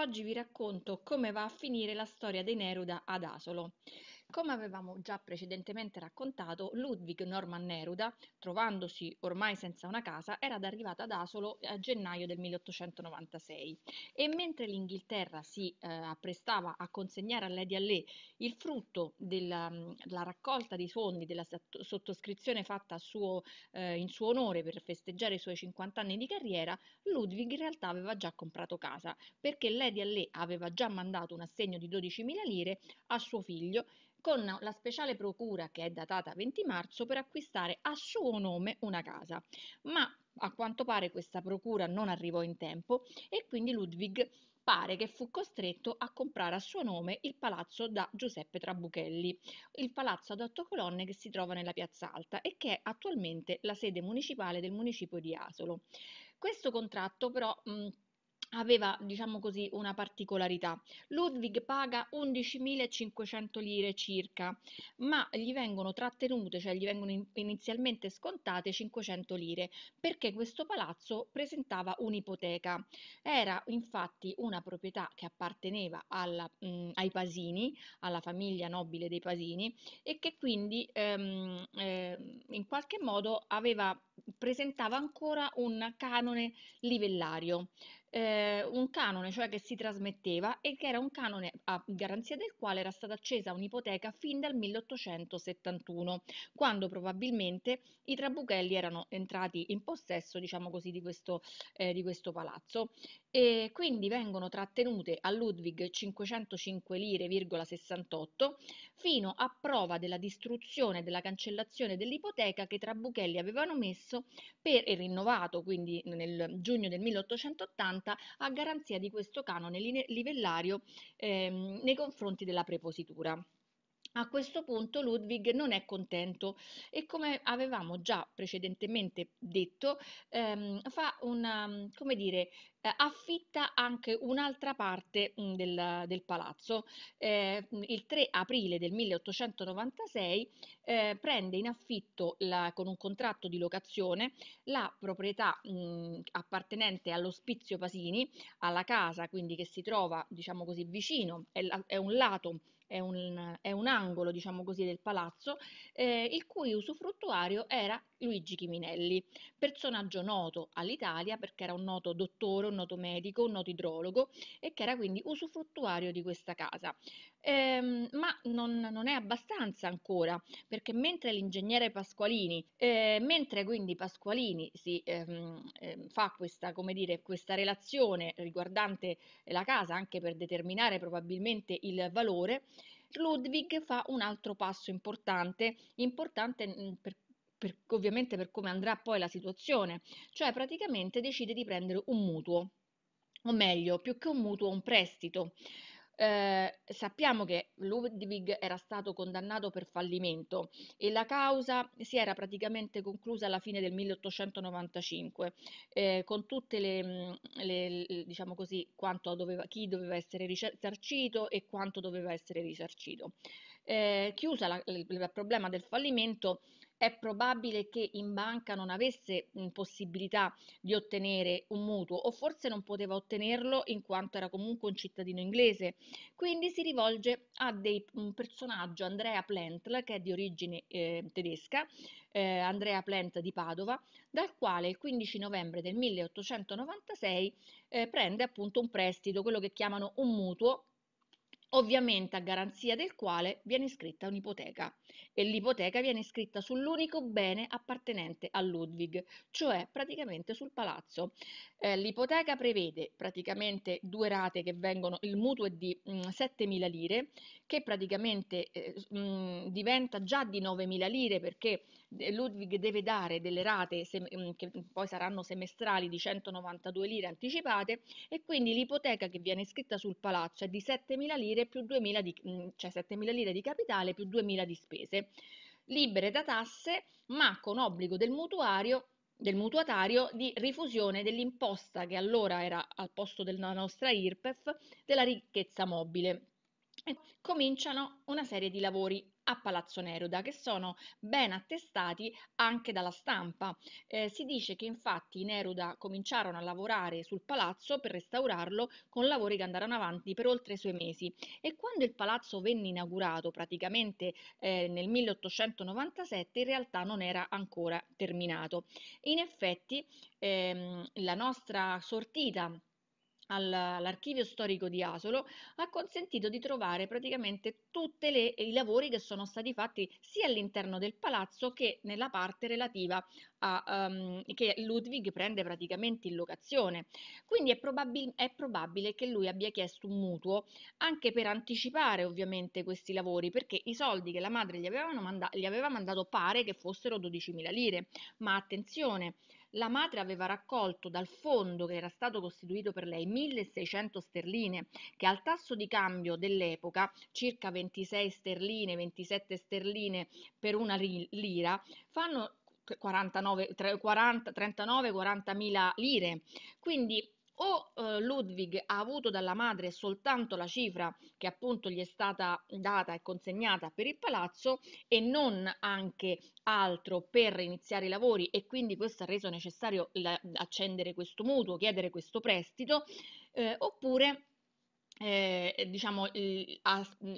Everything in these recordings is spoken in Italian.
Oggi vi racconto come va a finire la storia dei Neruda ad Asolo. Come avevamo già precedentemente raccontato, Ludwig Norman Neruda, trovandosi ormai senza una casa, era arrivato ad Asolo a gennaio del 1896 e mentre l'Inghilterra si eh, apprestava a consegnare a Lady Allé il frutto della, della raccolta di fondi della sottoscrizione fatta suo, eh, in suo onore per festeggiare i suoi 50 anni di carriera, Ludwig in realtà aveva già comprato casa perché Lady Allé aveva già mandato un assegno di 12.000 lire a suo figlio con la speciale procura che è datata 20 marzo per acquistare a suo nome una casa. Ma a quanto pare questa procura non arrivò in tempo e quindi Ludwig pare che fu costretto a comprare a suo nome il palazzo da Giuseppe Trabuchelli, il palazzo ad otto colonne che si trova nella Piazza Alta e che è attualmente la sede municipale del municipio di Asolo. Questo contratto però mh, aveva, diciamo così, una particolarità. Ludwig paga 11.500 lire circa, ma gli vengono trattenute, cioè gli vengono inizialmente scontate 500 lire, perché questo palazzo presentava un'ipoteca. Era infatti una proprietà che apparteneva alla, mh, ai Pasini, alla famiglia nobile dei Pasini, e che quindi ehm, eh, in qualche modo aveva, presentava ancora un canone livellario eh, un canone, cioè che si trasmetteva e che era un canone a garanzia del quale era stata accesa un'ipoteca fin dal 1871, quando probabilmente i Trabuchelli erano entrati in possesso, diciamo così, di questo, eh, di questo palazzo. E quindi vengono trattenute a Ludwig 505 lire,68 fino a prova della distruzione e della cancellazione dell'ipoteca che i Trabuchelli avevano messo per, e rinnovato quindi nel giugno del 1880 80 a garanzia di questo canone livellario ehm, nei confronti della prepositura. A questo punto Ludwig non è contento e come avevamo già precedentemente detto ehm, fa una, come dire, eh, affitta anche un'altra parte mm, del, del palazzo. Eh, il 3 aprile del 1896 eh, prende in affitto la, con un contratto di locazione la proprietà mh, mm, appartenente all'ospizio Pasini, alla casa quindi che si trova diciamo così vicino, è, la, è un lato è un, è un angolo diciamo così, del palazzo, eh, il cui usufruttuario era Luigi Chiminelli, personaggio noto all'Italia perché era un noto dottore, un noto medico, un noto idrologo e che era quindi usufruttuario di questa casa. Ehm, ma non, non, è abbastanza ancora perché mentre l'ingegnere Pasqualini, eh, mentre quindi Pasqualini si ehm, ehm, fa questa, dire, questa relazione riguardante la casa anche per determinare probabilmente il valore, Ludwig fa un altro passo importante, importante mm, per per, ovviamente per come andrà poi la situazione, cioè praticamente decide di prendere un mutuo, o meglio, più che un mutuo, un prestito. Eh, sappiamo che Ludwig era stato condannato per fallimento e la causa si era praticamente conclusa alla fine del 1895 eh, con tutte le, mm, le, diciamo così, doveva, chi doveva essere risarcito e quanto doveva essere risarcito. Eh, chiusa la, il, il problema del fallimento, è probabile che in banca non avesse mh, mhmm, possibilità di ottenere un mutuo o forse non poteva ottenerlo in quanto era comunque un cittadino inglese. Quindi si rivolge a dei, un personaggio, Andrea Plentl, che è di origine eh, tedesca, eh, Andrea Plent di Padova, dal quale il 15 novembre del 1896 eh, prende appunto un prestito, quello che chiamano un mutuo, ovviamente a garanzia del quale viene iscritta un'ipoteca e l'ipoteca viene iscritta sull'unico bene appartenente a Ludwig, cioè praticamente sul palazzo. Eh, l'ipoteca prevede praticamente due rate che vengono, il mutuo è di mh, mm, 7.000 lire che praticamente eh, mh, mm, diventa già di 9.000 lire perché Ludwig deve dare delle rate mm, che poi saranno semestrali di 192 lire anticipate e quindi l'ipoteca che viene scritta sul palazzo è di 7.000 lire, più 2000 di, mm, cioè 7.000 lire di capitale più 2.000 di spese, libere da tasse ma con obbligo del mutuario del mutuatario di rifusione dell'imposta che allora era al posto della nostra IRPEF della ricchezza mobile cominciano una serie di lavori a Palazzo Neruda che sono ben attestati anche dalla stampa. Eh, si dice che infatti i Neruda cominciarono a lavorare sul palazzo per restaurarlo con lavori che andarono avanti per oltre sei mesi e quando il palazzo venne inaugurato praticamente eh, nel 1897 in realtà non era ancora terminato. In effetti ehm, la nostra sortita all'archivio storico di Asolo ha consentito di trovare praticamente tutti i lavori che sono stati fatti sia all'interno del palazzo che nella parte relativa a, um, che Ludwig prende praticamente in locazione. Quindi è, probabil è probabile che lui abbia chiesto un mutuo anche per anticipare ovviamente questi lavori perché i soldi che la madre gli, gli aveva mandato pare che fossero 12.000 lire. Ma attenzione, la madre aveva raccolto dal fondo che era stato costituito per lei 1600 sterline, che al tasso di cambio dell'epoca, circa 26 sterline, 27 sterline per una lira, fanno 49, 40, 39, 40 mila lire. Quindi o eh, Ludwig ha avuto dalla madre soltanto la cifra che appunto gli è stata data e consegnata per il palazzo e non anche altro per iniziare i lavori e quindi questo ha reso necessario la, accendere questo mutuo, chiedere questo prestito, eh, oppure eh, diciamo, eh,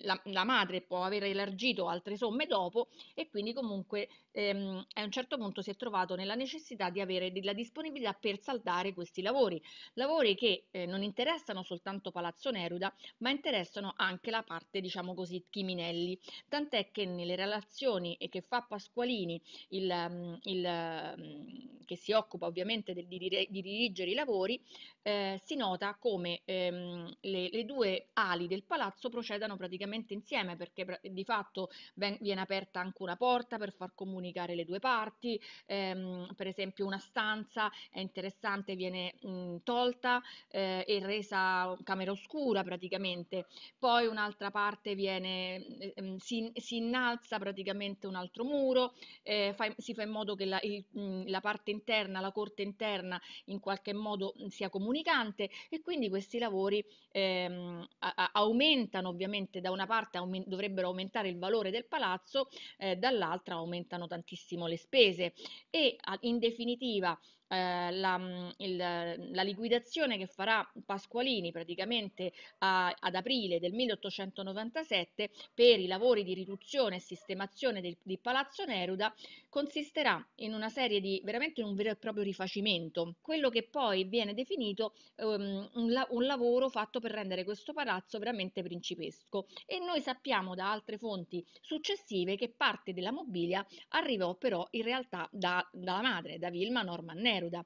la, la, madre può aver elargito altre somme dopo e quindi comunque ehm, a un certo punto si è trovato nella necessità di avere della disponibilità per saldare questi lavori, lavori che eh, non interessano soltanto Palazzo Neruda, ma interessano anche la parte, diciamo così, Chiminelli, tant'è che nelle relazioni che fa Pasqualini, il, mm, il, mm, che si occupa ovviamente del, di, di, dirigere i lavori, eh, si nota come ehm, le, le, due ali del palazzo procedano praticamente insieme, perché di fatto ben, viene aperta anche una porta per far comunicare comunicare le due parti, ehm, per esempio una stanza è interessante, viene mh, tolta eh, e resa camera oscura praticamente, poi un'altra parte viene, ehm, si, si, innalza praticamente un altro muro, eh, fa, si fa in modo che la, il, la parte interna, la corte interna in qualche modo sia comunicante e quindi questi lavori ehm, aumentano ovviamente da una parte aument dovrebbero aumentare il valore del palazzo, eh, dall'altra aumentano tantissimo le spese e in definitiva eh, la, mm, il, la, liquidazione che farà Pasqualini praticamente a, ad aprile del 1897 per i lavori di riduzione e sistemazione del, di Palazzo Neruda consisterà in una serie di veramente un vero e proprio rifacimento, quello che poi viene definito um, un, un lavoro fatto per rendere questo palazzo veramente principesco e noi sappiamo da altre fonti successive che parte della mobilia arrivò però in realtà da, dalla madre, da Vilma Norman Neruda Neruda.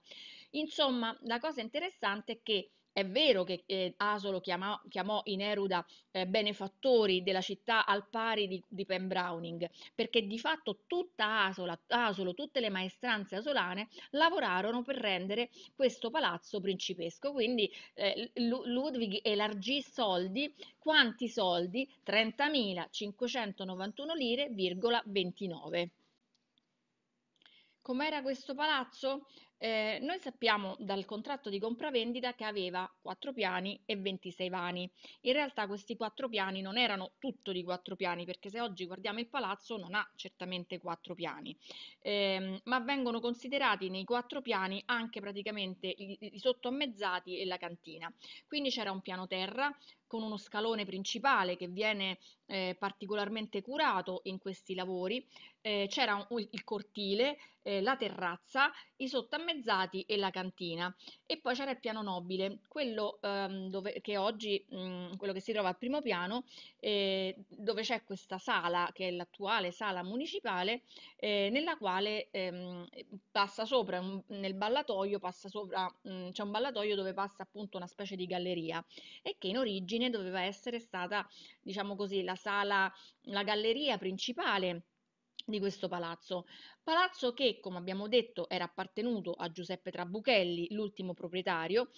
Insomma, la cosa interessante è che è vero che eh, Asolo chiamò, chiamò i Neruda eh, benefattori della città al pari di, di Pen Browning, perché di fatto tutta Asola, Asolo, tutte le maestranze asolane lavorarono per rendere questo palazzo principesco. Quindi eh, Ludwig elargì soldi, quanti soldi? 30.591 lire,29. Com'era questo palazzo? Eh, noi sappiamo dal contratto di compravendita che aveva 4 piani e 26 vani. In realtà questi 4 piani non erano tutto di 4 piani, perché se oggi guardiamo il palazzo non ha certamente 4 piani, eh, ma vengono considerati nei 4 piani anche praticamente i, i sottommezzati e la cantina. Quindi c'era un piano terra con uno scalone principale che viene eh, particolarmente curato in questi lavori eh, c'era un, il cortile, eh, la terrazza, i sottamezzati e la cantina e poi c'era il piano nobile, quello ehm, dove, che oggi, mh, mm, quello che si trova al primo piano, eh, dove c'è questa sala che è l'attuale sala municipale eh, nella quale ehm, passa sopra, un, nel ballatoio passa sopra, mm, c'è un ballatoio dove passa appunto una specie di galleria e che in origine doveva essere stata, diciamo così, la la sala, la galleria principale di questo palazzo. Palazzo che, come abbiamo detto, era appartenuto a Giuseppe Trabuchelli, l'ultimo proprietario,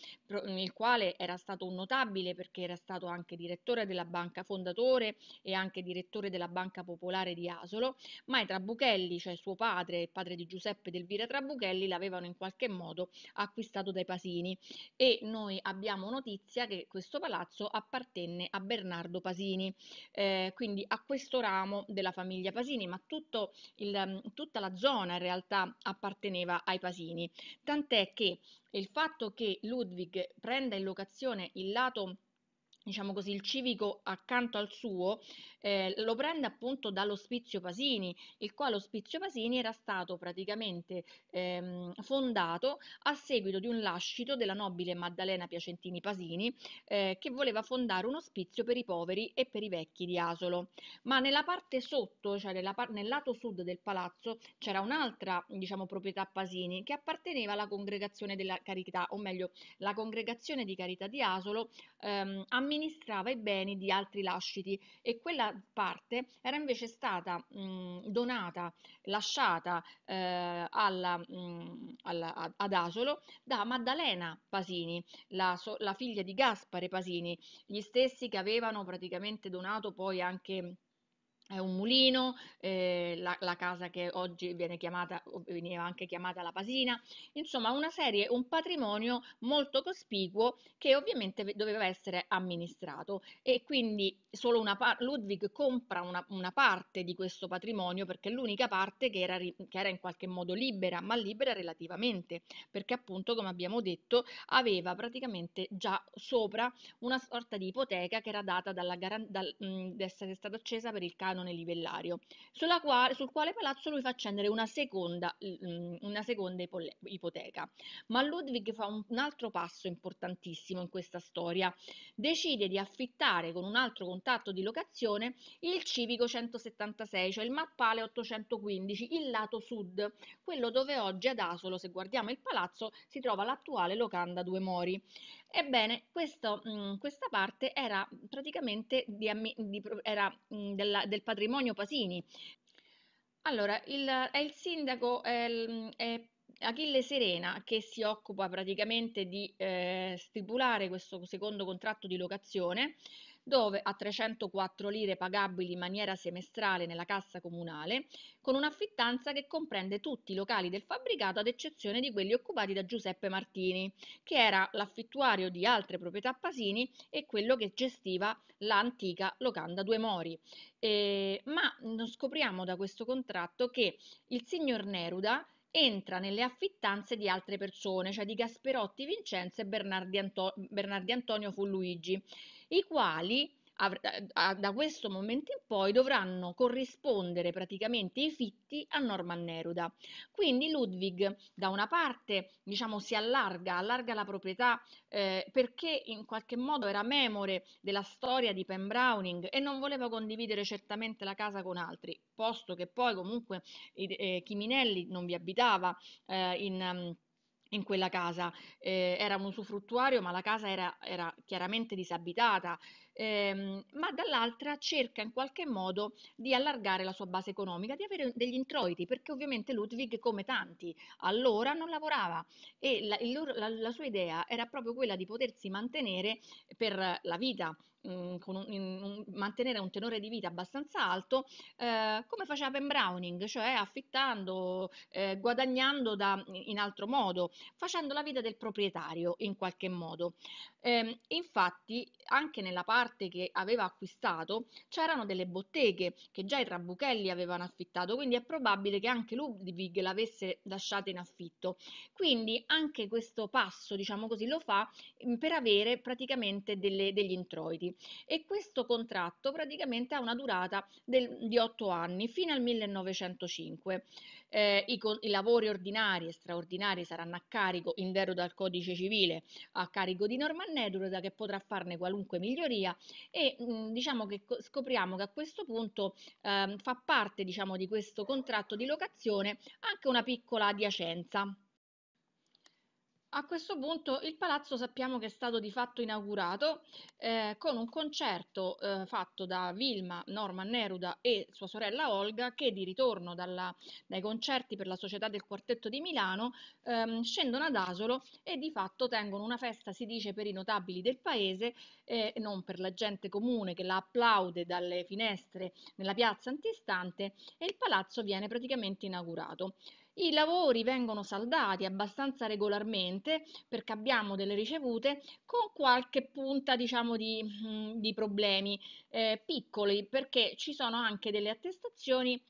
il quale era stato un notabile perché era stato anche direttore della banca fondatore e anche direttore della banca popolare di Asolo, ma i Trabuchelli, cioè suo padre, il padre di Giuseppe ed Elvira Trabuchelli, l'avevano in qualche modo acquistato dai Pasini e noi abbiamo notizia che questo palazzo appartenne a Bernardo Pasini, eh, quindi a questo ramo della famiglia Pasini, ma tutto il, tutta la zona in realtà apparteneva ai Pasini, tant'è che il fatto che Ludwig prenda in locazione il lato diciamo così, il civico accanto al suo eh, lo prende appunto dall'ospizio Pasini, il quale ospizio Pasini era stato praticamente ehm, fondato a seguito di un lascito della nobile Maddalena Piacentini Pasini eh, che voleva fondare un ospizio per i poveri e per i vecchi di Asolo. Ma nella parte sotto, cioè par nel lato sud del palazzo, c'era un'altra diciamo, proprietà Pasini che apparteneva alla congregazione della carità, o meglio la congregazione di carità di Asolo ehm, amministrata amministrava i beni di altri lasciti e quella parte era invece stata mh, donata, lasciata eh, alla, mh, alla, ad Asolo da Maddalena Pasini, la, so, la figlia di Gaspare Pasini, gli stessi che avevano praticamente donato poi anche è un mulino, eh, la, la, casa che oggi viene chiamata, veniva anche chiamata la Pasina, insomma una serie, un patrimonio molto cospicuo che ovviamente doveva essere amministrato e quindi solo una parte, Ludwig compra una, una, parte di questo patrimonio perché è l'unica parte che era, che era in qualche modo libera, ma libera relativamente, perché appunto come abbiamo detto aveva praticamente già sopra una sorta di ipoteca che era data dalla, dal, mh, essere stata accesa per il caso canone livellario, quale, sul quale palazzo lui fa accendere una seconda, mm, una seconda ipoteca. Ma Ludwig fa un altro passo importantissimo in questa storia, decide di affittare con un altro contatto di locazione il Civico 176, cioè il mappale 815, il lato sud, quello dove oggi ad Asolo, se guardiamo il palazzo, si trova l'attuale locanda Due Mori. Ebbene, questo, mh, mm, questa parte era mm, praticamente di, di, era, mh, mm, della, del patrimonio Pasini. Allora, il, è il sindaco, è, è Achille Serena che si occupa praticamente di eh, stipulare questo secondo contratto di locazione dove a 304 lire pagabili in maniera semestrale nella cassa comunale, con un'affittanza che comprende tutti i locali del fabbricato ad eccezione di quelli occupati da Giuseppe Martini, che era l'affittuario di altre proprietà pasini e quello che gestiva l'antica locanda Due Mori. Eh, ma scopriamo da questo contratto che il signor Neruda entra nelle affittanze di altre persone, cioè di Gasperotti Vincenzo e Bernardi, Anto- Bernardi Antonio Fulluigi, i quali eh, da questo momento in poi dovranno corrispondere praticamente i fitti a Norman Neruda. Quindi Ludwig da una parte diciamo, si allarga, allarga la proprietà eh, perché in qualche modo era memore della storia di Pen Browning e non voleva condividere certamente la casa con altri, posto che poi comunque eh, Chiminelli non vi abitava eh, in mm, in quella casa. Eh, era un usufruttuario, ma la casa era, era chiaramente disabitata ehm, ma dall'altra cerca in qualche modo di allargare la sua base economica, di avere degli introiti, perché ovviamente Ludwig, come tanti, allora non lavorava e la, il, la, la sua idea era proprio quella di potersi mantenere per la vita mh, mhmm, un, in, un, mantenere un tenore di vita abbastanza alto, eh, come faceva Ben Browning, cioè affittando, eh, guadagnando da, in altro modo, facendo la vita del proprietario in qualche modo. Eh, infatti, anche nella parte che aveva acquistato c'erano delle botteghe che già i Rabuchelli avevano affittato, quindi è probabile che anche Ludwig l'avesse lasciata in affitto. Quindi anche questo passo, diciamo così, lo fa mhmm, per avere praticamente delle, degli introiti e questo contratto praticamente ha una durata del, di 8 anni fino al 1905. Eh, i, i, lavori ordinari e straordinari saranno a carico, in deroga al codice civile, a carico di Norman Neduroda che potrà farne qualunque miglioria e mh, mm, diciamo che scopriamo che a questo punto eh, fa parte diciamo, di questo contratto di locazione anche una piccola adiacenza a questo punto il palazzo sappiamo che è stato di fatto inaugurato eh, con un concerto eh, fatto da Vilma, Norma Neruda e sua sorella Olga che di ritorno dalla, dai concerti per la Società del Quartetto di Milano ehm, scendono ad Asolo e di fatto tengono una festa, si dice, per i notabili del paese e eh, non per la gente comune che la applaude dalle finestre nella piazza antistante e il palazzo viene praticamente inaugurato. I lavori vengono saldati abbastanza regolarmente perché abbiamo delle ricevute con qualche punta diciamo, di, mm, di, problemi eh, piccoli perché ci sono anche delle attestazioni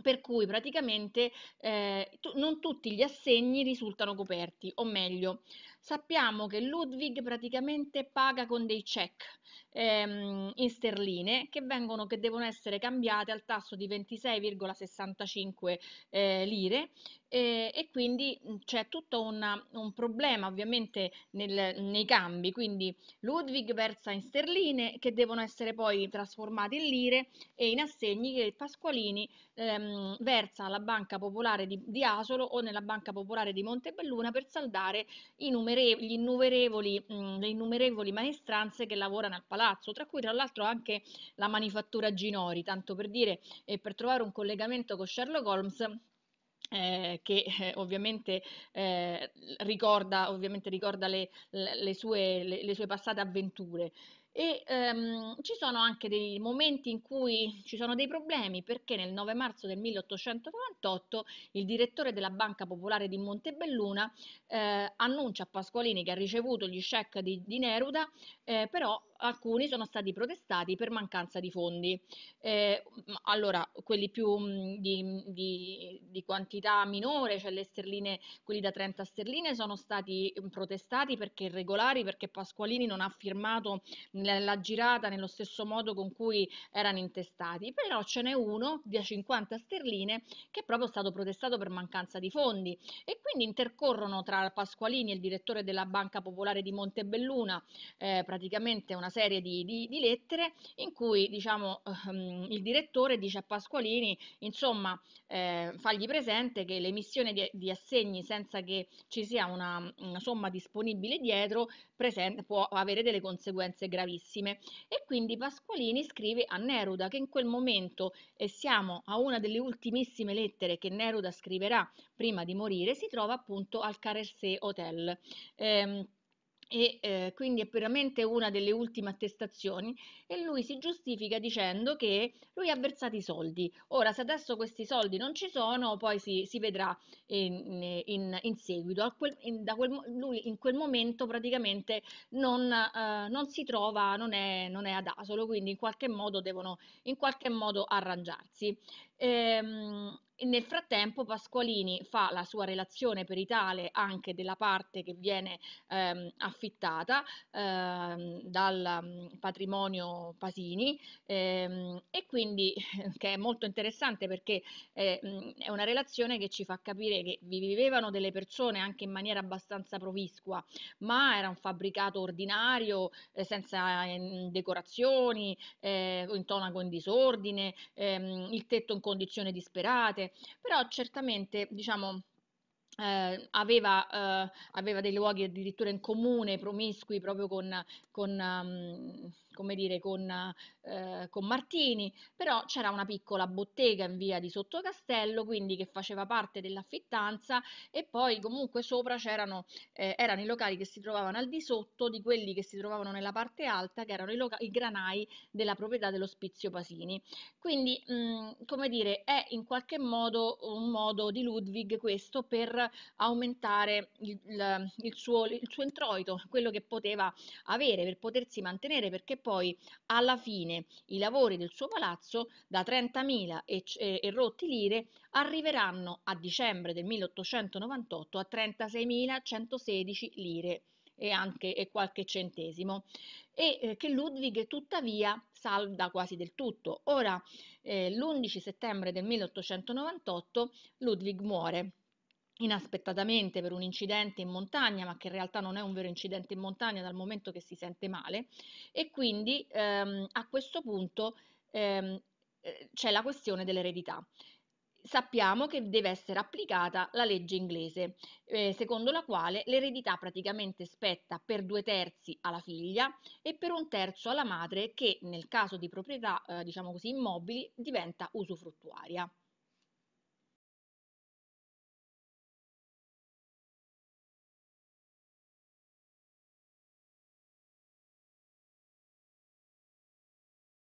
per cui praticamente eh, non tutti gli assegni risultano coperti, o meglio, sappiamo che Ludwig praticamente paga con dei check, ehm, in sterline che, vengono, che, devono essere cambiate al tasso di 26,65 eh, lire eh, e quindi c'è tutto una, un problema ovviamente nel, nei cambi, quindi Ludwig versa in sterline che devono essere poi trasformate in lire e in assegni che Pasqualini ehm, versa alla Banca Popolare di, di, Asolo o nella Banca Popolare di Montebelluna per saldare innumerevoli, mh, le innumerevoli maestranze che lavorano al Palazzo palazzo, tra cui tra l'altro anche la manifattura Ginori, tanto per dire e per trovare un collegamento con Sherlock Holmes. Eh, che eh, ovviamente, eh, ricorda, ovviamente, ricorda, le, le, sue, le, le sue passate avventure. E ehm, ci sono anche dei momenti in cui ci sono dei problemi perché nel 9 marzo del 1898 il direttore della Banca Popolare di Montebelluna eh, annuncia a Pasqualini che ha ricevuto gli check di, di Neruda, eh, però alcuni sono stati protestati per mancanza di fondi. Eh, allora, quelli più di, di, di, quantità minore, cioè le sterline, quelli da 30 sterline, sono stati protestati perché irregolari, perché Pasqualini non ha firmato la girata nello stesso modo con cui erano intestati. Però ce n'è uno da 50 sterline che è proprio stato protestato per mancanza di fondi e quindi intercorrono tra Pasqualini e il direttore della Banca Popolare di Montebelluna eh, praticamente una serie di, di, di lettere in cui diciamo, ehm, il direttore dice a Pasqualini, insomma, eh, fagli presente che l'emissione di, di, assegni senza che ci sia una, una somma disponibile dietro presente, può avere delle conseguenze gravissime. E quindi Pasqualini scrive a Neruda che in quel momento, e siamo a una delle ultimissime lettere che Neruda scriverà prima di morire, si trova appunto al Carré Hotel. Eh, e eh, quindi è veramente una delle ultime attestazioni e lui si giustifica dicendo che lui ha versato i soldi. Ora, se adesso questi soldi non ci sono, poi si, si vedrà in, eh, in, in seguito. Quel, in, quel, lui in quel momento praticamente non, eh, non si trova, non è, non è, ad asolo, quindi in qualche modo devono in qualche modo arrangiarsi. Ehm, nel frattempo Pasqualini fa la sua relazione peritale anche della parte che viene ehm, affittata ehm, dal mm, patrimonio Pasini ehm, e quindi che è molto interessante perché eh, mm, è una relazione che ci fa capire che vivevano delle persone anche in maniera abbastanza proviscua, ma era un fabbricato ordinario, eh, senza ehm, eh, decorazioni, in tonaco in disordine, ehm, il tetto in condizioni disperate però certamente diciamo eh, aveva, eh, aveva, dei luoghi addirittura in comune, promiscui proprio con, con um, come dire, con, eh, con Martini, però c'era una piccola bottega in via di Sottocastello, quindi che faceva parte dell'affittanza e poi comunque sopra c'erano eh, erano i locali che si trovavano al di sotto di quelli che si trovavano nella parte alta, che erano i, loca- i granai della proprietà dell'ospizio Pasini. Quindi, mh, come dire, è in qualche modo un modo di Ludwig questo per aumentare il, il, il, suo, il suo introito, quello che poteva avere per potersi mantenere, perché poi alla fine i lavori del suo palazzo da 30.000 e, e, e rotti lire arriveranno a dicembre del 1898 a 36.116 lire e anche e qualche centesimo e eh, che Ludwig tuttavia salda quasi del tutto. Ora eh, l'11 settembre del 1898 Ludwig muore inaspettatamente per un incidente in montagna, ma che in realtà non è un vero incidente in montagna dal momento che si sente male e quindi ehm, a questo punto ehm, eh, c'è la questione dell'eredità. Sappiamo che deve essere applicata la legge inglese, eh, secondo la quale l'eredità praticamente spetta per due terzi alla figlia e per un terzo alla madre che nel caso di proprietà, eh, diciamo così, immobili diventa usufruttuaria.